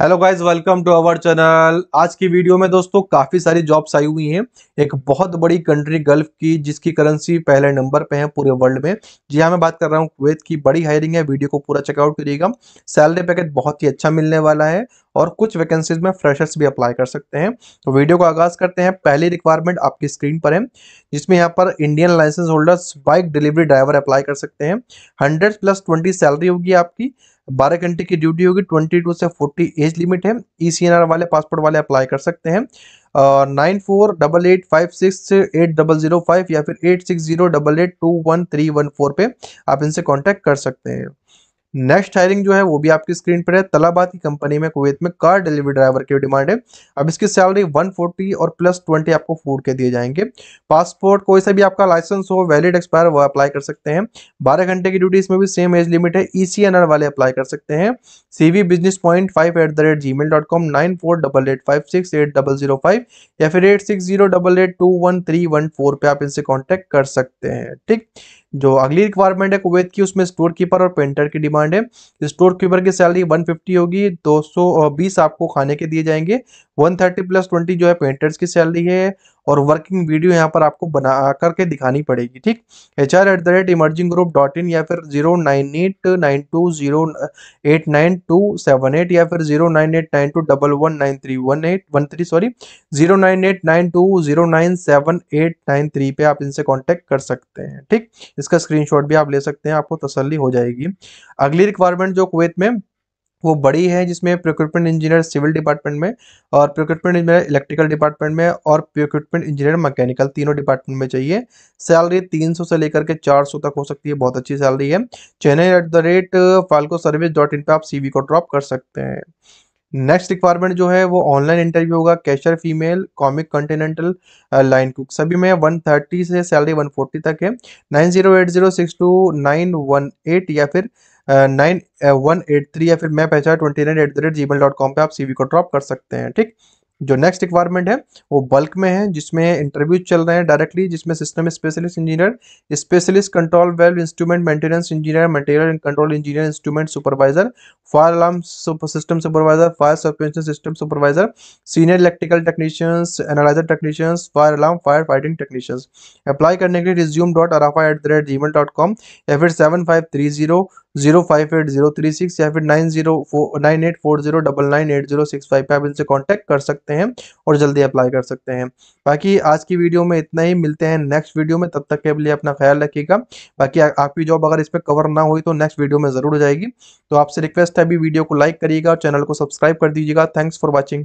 hello guys welcome to our channel आज की video में दोस्तों काफ़ी सारी जॉब्स आई हुई हैं एक बहुत बड़ी कंट्री गल्फ की जिसकी करेंसी पहले नंबर पे है पूरे वर्ल्ड में जी हाँ मैं बात कर रहा हूँ कुवैत की बड़ी हायरिंग है वीडियो को पूरा चेकआउट करिएगा सैलरी पैकेज बहुत ही अच्छा मिलने वाला है और कुछ वैकेंसीज में फ्रेशर्स भी अप्लाई कर सकते हैं तो वीडियो का आगाज करते हैं पहली रिक्वायरमेंट आपकी स्क्रीन पर है जिसमें यहाँ पर Indian license holders bike delivery driver apply कर सकते हैं हंड्रेड प्लस ट्वेंटी सैलरी होगी आपकी बारह घंटे की ड्यूटी होगी ट्वेंटी टू से फोर्टी एज लिमिट है ई e वाले पासपोर्ट वाले अप्लाई कर सकते हैं nine four double eight five six eight double zero five या फिर eight six zero double eight two one three one four पे आप इनसे कांटेक्ट कर सकते हैं नेक्स्ट हायरिंग जो है वो भी आपकी स्क्रीन पर है तलाबाद की कंपनी में कुवैत में कार डिलीवरी ड्राइवर की डिमांड है अब इसकी सैलरी 140 और प्लस 20 आपको फूड के दिए जाएंगे पासपोर्ट कोई सा भी आपका लाइसेंस हो वैलिड एक्सपायर वो अप्लाई कर सकते हैं बारह घंटे की ड्यूटी इसमें भी सेम एज लिमिट है ई e वाले अप्लाई कर सकते हैं C business point five at the या फिर एट पे आप इनसे कॉन्टैक्ट कर सकते हैं ठीक जो अगली रिक्वायरमेंट है कुवैत की उसमें स्टोर कीपर और पेंटर की डिमांड है स्टोर कीपर की सैलरी 150 होगी 220 आपको खाने के दिए जाएंगे 130 प्लस 20 जो है पेंटर्स की सैलरी है और वर्किंग वीडियो यहाँ पर आपको बना करके दिखानी पड़ेगी ठीक H R at the rate emerging group dot in या फिर zero nine eight nine two zero eight nine two seven eight या फिर zero nine eight nine two double one nine three one eight one three sorry zero nine eight nine two zero nine seven eight nine three पे आप इनसे contact कर सकते हैं ठीक इसका शॉट भी आप ले सकते हैं आपको तसली हो जाएगी अगली रिक्वायरमेंट जो कुवैत में वो बड़ी है जिसमें प्रिक्रूटमेंट इंजीनियर सिविल डिपार्टमेंट में और प्रिक्रूटमेंट इंजीनियर इलेक्ट्रिकल डिपार्टमेंट में और प्रिक्रूटमेंट इंजीनियर मैकेनिकल तीनों डिपार्टमेंट में चाहिए सैलरी 300 से लेकर के 400 तक हो सकती है बहुत अच्छी सैलरी है Chennai at the rate Falco service dot in पर आप सीवी को ड्रॉप कर सकते हैं नेक्स्ट रिक्वायरमेंट जो है वो ऑनलाइन इंटरव्यू होगा cashier female commis continental line cook सभी में 130 से सैलरी 140 तक है nine zero eight zero six two nine one eight या फिर नाइन वन एट थ्री या फिर मैं पहचान twenty nine at the rate gmail dot com पर आप सी वी को ड्रॉप कर सकते हैं ठीक जो नेक्स्ट रिक्वायरमेंट है वो बल्क में है जिसमें इंटरव्यू चल रहे हैं डायरेक्टली जिसमें system specialist engineer specialist control valve instrument maintenance engineer material and control engineer instrument supervisor fire alarm system supervisor fire suspension system supervisor senior electrical technicians analyzer technicians fire alarm fire fighting technicians apply करने के लिए resume dot Arafa at the rate gmail dot com या फिर seven five three zero zero five eight zero three six या फिर nine zero four nine eight four zero double nine eight zero six five पर आप इनसे contact कर सकते हैं और जल्दी अप्लाई कर सकते हैं बाकी आज की वीडियो में इतना ही मिलते हैं नेक्स्ट वीडियो में तब तक के लिए अपना ख्याल रखिएगा बाकी आपकी जॉब अगर इस पर कवर ना हुई तो नेक्स्ट वीडियो में ज़रूर हो जाएगी तो आपसे रिक्वेस्ट है अभी वीडियो को लाइक करिएगा और चैनल को सब्सक्राइब कर दीजिएगा थैंक्स फॉर वॉचिंग